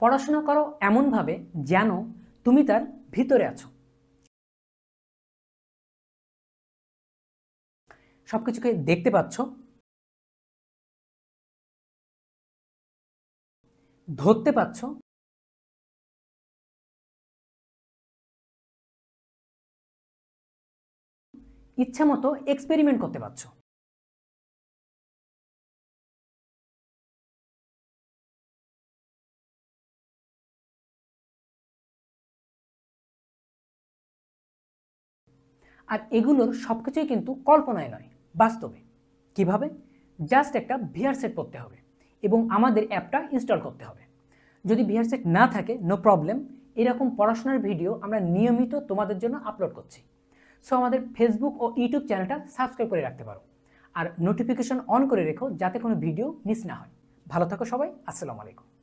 পড়াশোনা করো এমনভাবে যেন তুমি তার ভিতরে আছো সব কিছুকে দেখতে পাচ্ছ ধরতে পাচ্ছ ইচ্ছা মতো এক্সপেরিমেন্ট করতে পারছো আর এগুলোর সব কিছুই কিন্তু কল্পনায় নয় বাস্তবে কিভাবে জাস্ট একটা ভিআর সেট করতে হবে এবং আমাদের অ্যাপটা ইনস্টল করতে হবে যদি ভিআর সেট না থাকে নো প্রবলেম এরকম পড়াশোনার ভিডিও আমরা নিয়মিত তোমাদের জন্য আপলোড করছি সো আমাদের ফেসবুক ও ইউটিউব চ্যানেলটা সাবস্ক্রাইব করে রাখতে পারো আর নোটিফিকেশন অন করে রেখো যাতে কোনো ভিডিও মিস না হয় ভালো থাকো সবাই আসসালামু আলাইকুম